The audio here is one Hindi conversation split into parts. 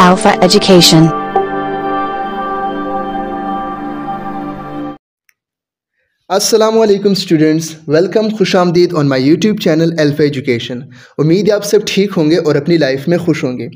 Alpha Education. असलम स्टूडेंट्स वेलकम खुश on my youtube channel alpha education ummeed उम्मीद aap आप सब ठीक होंगे और अपनी लाइफ में खुश होंगे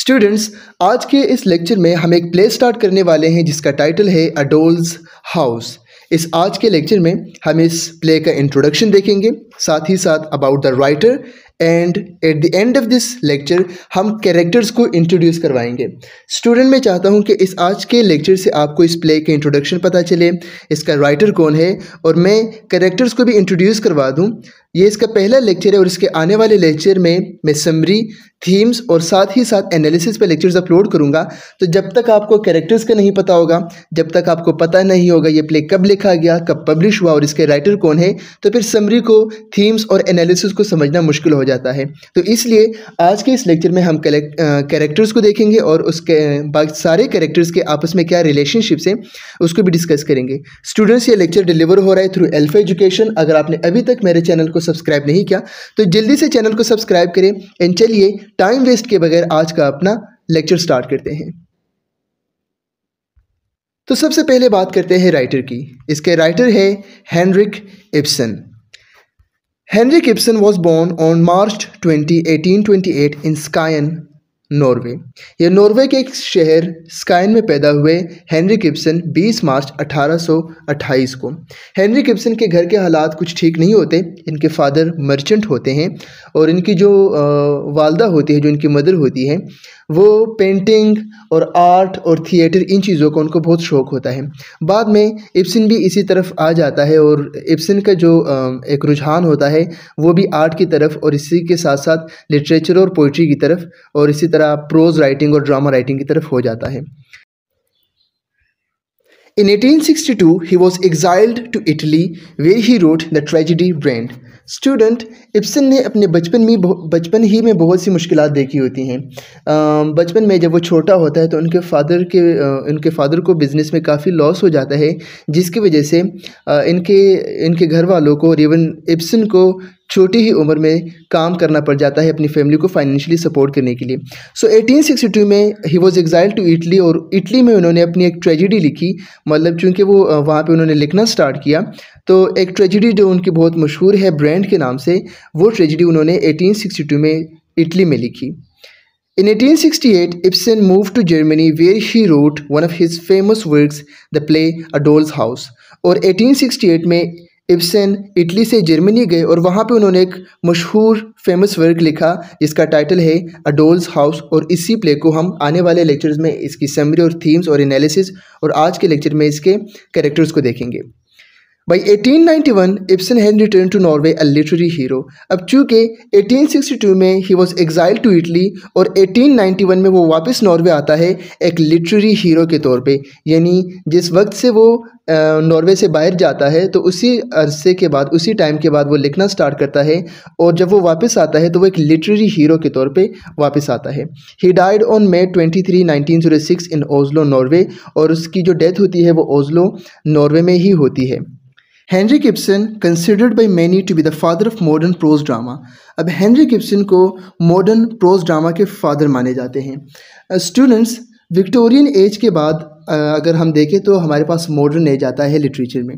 स्टूडेंट्स आज के इस लेक्चर में हम एक प्ले स्टार्ट करने वाले हैं जिसका टाइटल है अडोल्स हाउस इस आज के लेक्चर में हम इस प्ले का इंट्रोडक्शन देखेंगे साथ ही साथ about the writer and at the end of this lecture हम कैरेक्टर्स को इंट्रोड्यूस करवाएंगे स्टूडेंट मैं चाहता हूं कि इस आज के लेक्चर से आपको इस प्ले के इंट्रोडक्शन पता चले इसका राइटर कौन है और मैं कैरेक्टर्स को भी इंट्रोड्यूस करवा दूं ये इसका पहला लेक्चर है और इसके आने वाले लेक्चर में मैं समरी थीम्स और साथ ही साथ एनालिसिस पे लेक्चर्स अपलोड करूँगा तो जब तक आपको कैरेक्टर्स का नहीं पता होगा जब तक आपको पता नहीं होगा ये प्ले कब लिखा गया कब पब्लिश हुआ और इसके राइटर कौन है तो फिर समरी को थीम्स और एनालिसिस को समझना मुश्किल हो जाता है तो इसलिए आज के इस लेक्चर में हम कैरेक्टर्स को देखेंगे और उसके बाकी सारे कैरेक्टर्स के आपस में क्या रिलेशनशिप्स हैं उसको भी डिस्कस करेंगे स्टूडेंट्स ये लेक्चर डिलीवर हो रहा है थ्रू एल्फा एजुकेशन अगर आपने अभी तक मेरे चैनल को सब्सक्राइब नहीं किया तो जल्दी से चैनल को सब्सक्राइब करें एंड चलिए टाइम वेस्ट के बगैर आज का अपना लेक्चर स्टार्ट करते हैं तो सबसे पहले बात करते हैं राइटर की इसके राइटर है Henrik Ibsen Henrik Ibsen was born on March twenty 1828 in Skien Norway ये नॉर्वे के एक शहर स्काइन में पैदा हुए हेनरी किप्सन 20 मार्च 1828 को हेनरी किप्सन के घर के हालात कुछ ठीक नहीं होते इनके फादर मर्चेंट होते हैं और इनकी जो वालदा होती है जो इनकी मदर होती है वो पेंटिंग और आर्ट और थिएटर इन चीज़ों का उनको बहुत शौक़ होता है बाद में इब्सन भी इसी तरफ आ जाता है और इब्सन का जो एक रुझान होता है वो भी आर्ट की तरफ और इसी के साथ साथ लिटरेचर और पोइट्री की तरफ और इसी तरह प्रोज राइटिंग और ड्रामा राइटिंग की तरफ हो जाता है In 1862, he was exiled to Italy, where he wrote The Tragedy Brand. Student Ibsen ने अपने बचपन में बचपन ही में बहुत सी मुश्किल देखी होती हैं बचपन में जब वो छोटा होता है तो उनके फादर के उनके फादर को बिज़नेस में काफ़ी लॉस हो जाता है जिसकी वजह से इनके इनके घर वालों को और इवन इप्सन को छोटी ही उम्र में काम करना पड़ जाता है अपनी फैमिली को फाइनेंशियली सपोर्ट करने के लिए सो so, 1862 में he was exile to Italy और इटली में उन्होंने अपनी एक ट्रेजिडी लिखी मतलब चूंकि वो वहाँ पे उन्होंने लिखना स्टार्ट किया तो एक ट्रेजिडी जो उनकी बहुत मशहूर है ब्रांड के नाम से वो ट्रेजिडी उन्होंने एटीन में इटली में लिखी in eighteen sixty eight moved to Germany where he wrote one of his famous works, the play a doll's house और 1868 में इब्सन इटली से जर्मनी गए और वहाँ पे उन्होंने एक मशहूर फेमस वर्क लिखा जिसका टाइटल है अडोल्स हाउस और इसी प्ले को हम आने वाले लेक्चर्स में इसकी समरी और थीम्स और एनालिसिस और आज के लेक्चर में इसके कैरेक्टर्स को देखेंगे By 1891, Ibsen had returned to Norway a literary hero. अब चूँकि 1862 में he was exile to Italy और 1891 में वो वापस नॉर्वे आता है एक लिटरेरी हीरो के तौर पे यानी जिस वक्त से वो नॉर्वे से बाहर जाता है तो उसी अरसे के बाद उसी टाइम के बाद वो लिखना स्टार्ट करता है और जब वो वापस आता है तो वो एक लिटरेरी हीरो के तौर पे वापस आता है he died on May 23 1906 in Oslo Norway और उसकी जो डेथ होती है वो ओजलो नॉर्वे में ही होती है Henrik Ibsen considered by many to be the father of modern prose drama अब हैंनरी किप्सन को मॉडर्न प्रोज ड्रामा के फादर माने जाते हैं स्टूडेंट्स विक्टोरियन एज के बाद अगर हम देखें तो हमारे पास मॉडर्न एज आता है लिटरेचर में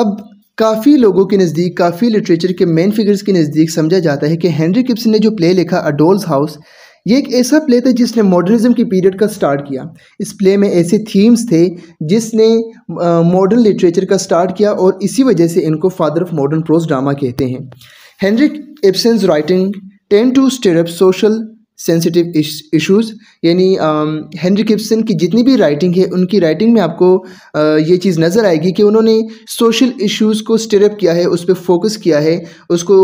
अब काफ़ी लोगों के नज़दीक काफ़ी लिटरेचर के मेन फिगर्स के नज़दीक समझा जाता है कि हैंनरी किप्सन ने जो प्ले लिखा अडोल्स हाउस ये एक ऐसा प्ले था जिसने मॉडर्निज्म की पीरियड का स्टार्ट किया इस प्ले में ऐसे थीम्स थे जिसने मॉडर्न लिटरेचर का स्टार्ट किया और इसी वजह से इनको father of modern prose drama कहते हैं Henrik Ibsen's writing tend to stir up social sensitive issues यानी हेनरी um, किप्सन की जितनी भी राइटिंग है उनकी राइटिंग में आपको आ, uh, ये चीज़ नज़र आएगी कि उन्होंने सोशल इश्यूज को स्टेरअप किया है उस पर फोकस किया है उसको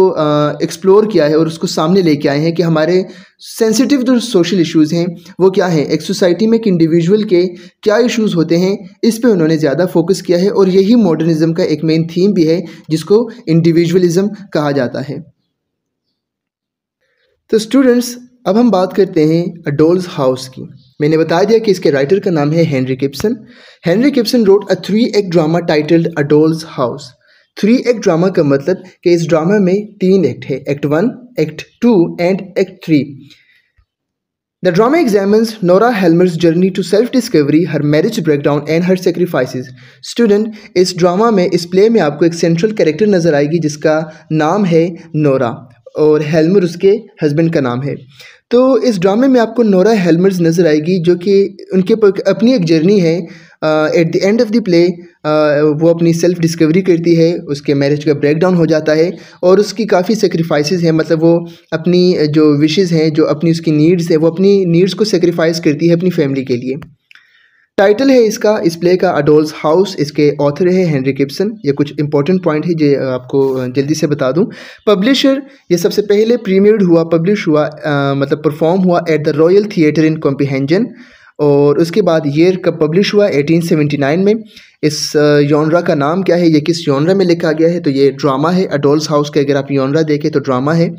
एक्सप्लोर uh, किया है और उसको सामने लेके आए हैं कि हमारे सेंसिटिव जो सोशल इश्यूज़ हैं वो क्या हैं एक सोसाइटी में एक इंडिविजुअल के क्या इश्यूज़ होते हैं इस पर उन्होंने ज़्यादा फोकस किया है और यही मॉडर्निज़म का एक मेन थीम भी है जिसको इंडिविजुअलिज़म कहा जाता है तो स्टूडेंट्स अब हम बात करते हैं डोल्स हाउस की मैंने बता दिया कि इसके राइटर का नाम है Henrik Ibsen Henrik Ibsen wrote a three act drama titled a doll's house three act drama का मतलब कि इस ड्रामा में तीन एक्ट है act one act two and act three the drama examines Nora Helmer's journey to self discovery her marriage breakdown and her sacrifice student इस ड्रामा में इस प्ले में आपको एक सेंट्रल कैरेक्टर नज़र आएगी जिसका नाम है नोरा और हेलमर उसके हस्बैंड का नाम है तो इस ड्रामे में आपको नोरा हेलमर्स नज़र आएगी जो कि उनके अपनी एक जर्नी है at the end of the play वो अपनी सेल्फ डिस्कवरी करती है उसके मैरिज का ब्रेकडाउन हो जाता है और उसकी काफ़ी सेक्रीफाइसेस हैं मतलब वो अपनी जो विशेज़ हैं जो अपनी उसकी नीड्स हैं वो अपनी नीड्स को सेक्रीफाइस करती है अपनी फैमिली के लिए टाइटल है इसका इस प्ले का अडोल्स हाउस इसके ऑथर है हेनरी किप्सन ये कुछ इंपॉर्टेंट पॉइंट है जो आपको जल्दी से बता दूं पब्लिशर ये सबसे पहले प्रीमियर्ड हुआ पब्लिश हुआ आ, मतलब परफॉर्म हुआ at the royal theatre in Copenhagen और उसके बाद ईयर कब पब्लिश हुआ 1879 में इस योनरा का नाम क्या है ये किस योनरा में लिखा गया है तो ये ड्रामा है अडोल्स हाउस के अगर आप योनरा देखें तो ड्रामा है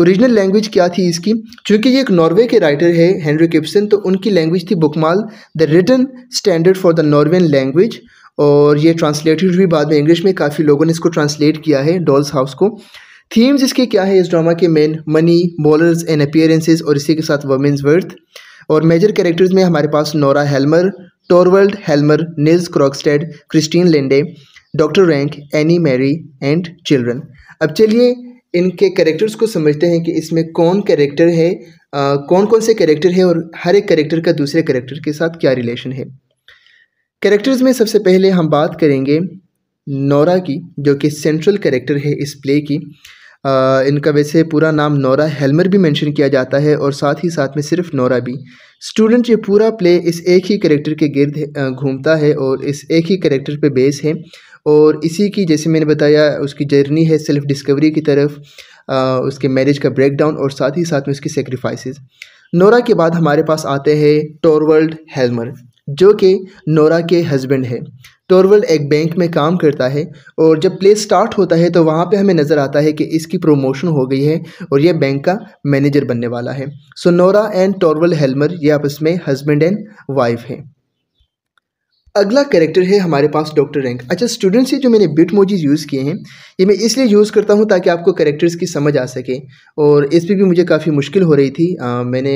ओरिजिनल लैंग्वेज क्या थी इसकी चूँकि ये एक नॉर्वे के राइटर है हेनरी किप्सन तो उनकी लैंग्वेज थी Bokmal the written standard for the Norwegian language और ये ट्रांसलेटेड भी बाद में इंग्लिश में काफ़ी लोगों ने इसको ट्रांसलेट किया है डॉल्स हाउस को थीम्स इसके क्या है इस ड्रामा के main money powers and appearances और इसी के साथ वमेंस वर्थ और मेजर कैरेक्टर्स में हमारे पास Nora Helmer Torvald Helmer Nils Krogstad Kristine Linde doctor Rank Anne Marie and children अब चलिए इनके कैरेक्टर्स को समझते हैं कि इसमें कौन कैरेक्टर है आ, कौन कौन से कैरेक्टर है और हर एक कैरेक्टर का दूसरे कैरेक्टर के साथ क्या रिलेशन है कैरेक्टर्स में सबसे पहले हम बात करेंगे नौरा की जो कि सेंट्रल कैरेक्टर है इस प्ले की आ, इनका वैसे पूरा नाम नौरा हेलमर भी मेंशन किया जाता है और साथ ही साथ में सिर्फ नौरा भी स्टूडेंट ये पूरा प्ले इस एक ही कैरेक्टर के गिर्द घूमता है और इस एक ही कैरेक्टर पे बेस है और इसी की जैसे मैंने बताया उसकी जर्नी है सेल्फ डिस्कवरी की तरफ आ, उसके मैरिज का ब्रेकडाउन और साथ ही साथ में उसकी सेक्रीफाइसेस नोरा के बाद हमारे पास आते हैं टोरवर्ल्ड हेलमर जो कि नोरा के हस्बैंड है टोरवर्ल्ड एक बैंक में काम करता है और जब प्ले स्टार्ट होता है तो वहाँ पे हमें नज़र आता है कि इसकी प्रोमोशन हो गई है और यह बैंक का मैनेजर बनने वाला है so Nora and Torvald Helmer ये आपस में हस्बैंड एंड वाइफ हैं अगला कैरेक्टर है हमारे पास डॉक्टर रैंक अच्छा स्टूडेंट्स ये जो मैंने बिट मोजीज यूज़ किए हैं ये मैं इसलिए यूज़ करता हूँ ताकि आपको कैरेक्टर्स की समझ आ सके और इस पर भी मुझे काफ़ी मुश्किल हो रही थी आ, मैंने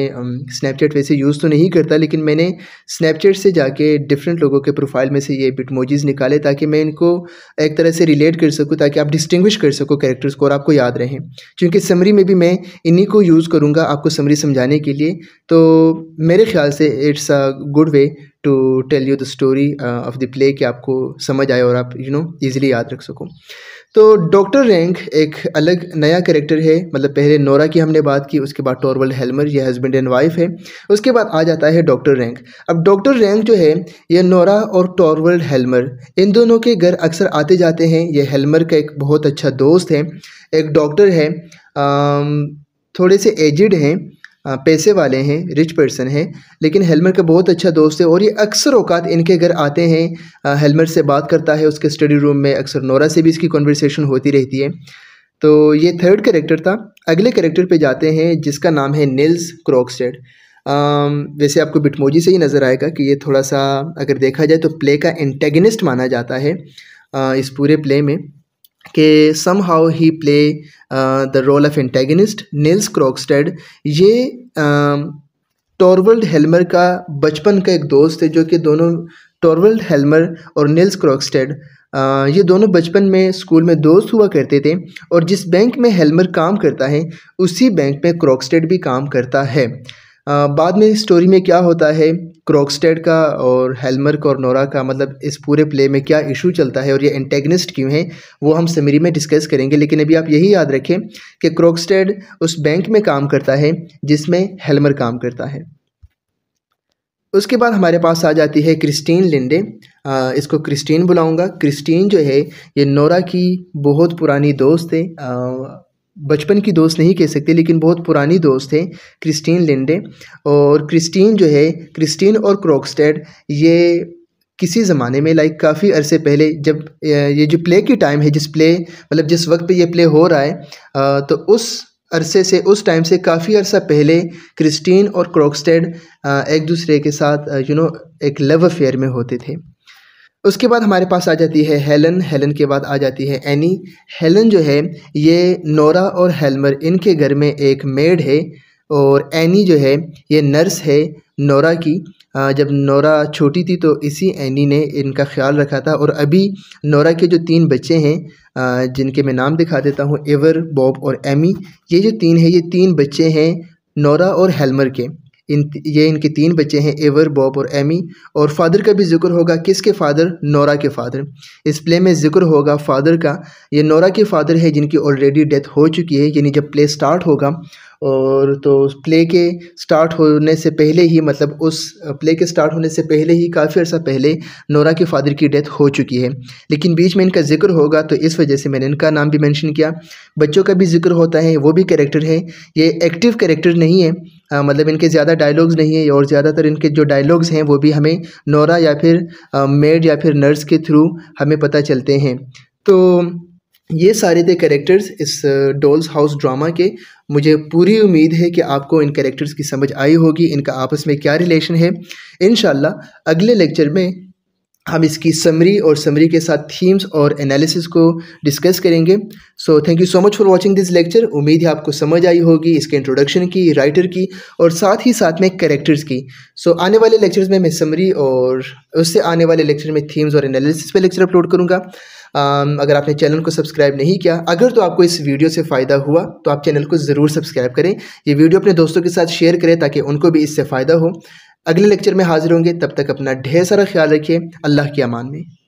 स्नैपचैट वैसे यूज़ तो नहीं करता लेकिन मैंने स्नैपचैट से जाके डिफरेंट लोगों के प्रोफाइल में से ये बिट मोजीज़ निकाले ताकि मैं इनको एक तरह से रिलेट कर सकूँ ताकि आप डिस्टिंग्विश कर सको करेक्टर्स को और आपको याद रहें क्योंकि समरी में भी मैं इन्हीं को यूज़ करूँगा आपको समरी समझाने के लिए तो मेरे ख्याल से it's a good way to tell you the story of the play कि आपको समझ आए और आप यू नो ईजिली याद रख सको तो डॉक्टर रैंक एक अलग नया करेक्टर है मतलब पहले नोरा की हमने बात की उसके बाद टॉरवल हेलमर ये हस्बैंड एंड वाइफ है उसके बाद आ जाता है डॉक्टर रैंक अब डॉक्टर रैंक जो है ये नोरा और टॉरवल हेलमर इन दोनों के घर अक्सर आते जाते हैं ये हेलमर का एक बहुत अच्छा दोस्त है एक डॉक्टर है um, थोड़े से एजड हैं पैसे वाले हैं रिच पर्सन हैं लेकिन हेलमर का बहुत अच्छा दोस्त है और ये अक्सर औकात इनके घर आते हैं हेलमर से बात करता है उसके स्टडी रूम में अक्सर नोरा से भी इसकी कॉन्वर्सेशन होती रहती है तो ये थर्ड करेक्टर था अगले करेक्टर पे जाते हैं जिसका नाम है नील्स क्रॉक्सटेड वैसे आपको बिटमोजी से ही नज़र आएगा कि ये थोड़ा सा अगर देखा जाए तो प्ले का एंटेगनिस्ट माना जाता है इस पूरे प्ले में कि somehow he play the role of antagonist Nils Krogstad ये टॉरवल्ड हेलमर का बचपन का एक दोस्त है जो कि दोनों टॉरवल्ड हेलमर और नील्स क्रॉक्सटेड ये दोनों बचपन में स्कूल में दोस्त हुआ करते थे और जिस बैंक में हेलमर काम करता है उसी बैंक में क्रॉक्सटेड भी काम करता है बाद में स्टोरी में क्या होता है क्रॉकस्टेड का और हेलमर नोरा का मतलब इस पूरे प्ले में क्या इशू चलता है और ये एंटेगनिस्ट क्यों है वो हम समरी में डिस्कस करेंगे लेकिन अभी आप यही याद रखें कि क्रॉकस्टेड उस बैंक में काम करता है जिसमें हेलमर काम करता है उसके बाद हमारे पास आ जाती है क्रिस्टीन लिंडे आ, इसको क्रिस्टीन बुलाऊंगा क्रिस्टीन जो है ये नोरा की बहुत पुरानी दोस्त है बचपन की दोस्त नहीं कह सकते लेकिन बहुत पुरानी दोस्त है क्रिस्टीन लिंडे और क्रिस्टीन जो है क्रिस्टीन और क्रॉकस्टेड ये किसी ज़माने में लाइक काफ़ी अरसे पहले जब ये जो प्ले की टाइम है जिस प्ले मतलब जिस वक्त पे ये प्ले हो रहा है तो उस अरसे से उस टाइम से काफ़ी अरसा पहले क्रिस्टीन और क्रॉकस्टेड एक दूसरे के साथ यू नो एक लव अफेयर में होते थे उसके बाद हमारे पास आ जाती है हेलन हेलन के बाद आ जाती है एनी हेलन जो है ये नोरा और हेलमर इनके घर में एक मेड है और एनी जो है ये नर्स है नोरा की जब नोरा छोटी थी तो इसी एनी ने इनका ख्याल रखा था और अभी नोरा के जो तीन बच्चे हैं जिनके मैं नाम दिखा देता हूँ एवर बॉब और एमी ये जो तीन है ये तीन बच्चे हैं नोरा और हेलमर के इन ये इनके तीन बच्चे हैं एवर बॉब और एमी और फादर का भी जिक्र होगा किसके फादर नोरा के फादर इस प्ले में जिक्र होगा फादर का ये नोरा के फादर है जिनकी ऑलरेडी डेथ हो चुकी है यानी जब प्ले स्टार्ट होगा और तो प्ले के स्टार्ट होने से पहले ही मतलब उस प्ले के स्टार्ट होने से पहले ही काफ़ी अर्सा पहले नोरा के फादर की डेथ हो चुकी है लेकिन बीच में इनका जिक्र होगा तो इस वजह से मैंने इनका नाम भी मेंशन किया बच्चों का भी जिक्र होता है वो भी कैरेक्टर है ये एक्टिव कैरेक्टर नहीं है आ, हाँ, मतलब इनके ज़्यादा डायलॉग्स नहीं है और ज़्यादातर इनके जो डायलॉग्स हैं वो भी हमें नोरा या फिर मेड या फिर नर्स के थ्रू हमें पता चलते हैं तो ये सारे थे करेक्टर्स इस डोल्स हाउस ड्रामा के मुझे पूरी उम्मीद है कि आपको इन करेक्टर्स की समझ आई होगी इनका आपस में क्या रिलेशन है इन अगले लेक्चर में हम इसकी समरी और समरी के साथ थीम्स और एनालिसिस को डिस्कस करेंगे so thank you so much for watching this lecture उम्मीद है आपको समझ आई होगी इसके इंट्रोडक्शन की राइटर की और साथ ही साथ में कैरेक्टर्स की सो so, आने वाले लेक्चर्स में मैं समरी और उससे आने वाले लेक्चर में थीम्स और एनालिसिस पे लेक्चर अपलोड करूँगा अगर आपने चैनल को सब्सक्राइब नहीं किया अगर तो आपको इस वीडियो से फ़ायदा हुआ तो आप चैनल को ज़रूर सब्सक्राइब करें ये वीडियो अपने दोस्तों के साथ शेयर करें ताकि उनको भी इससे फ़ायदा हो अगले लेक्चर में हाजिर होंगे तब तक अपना ढेर सारा ख्याल रखिए अल्लाह के अमान में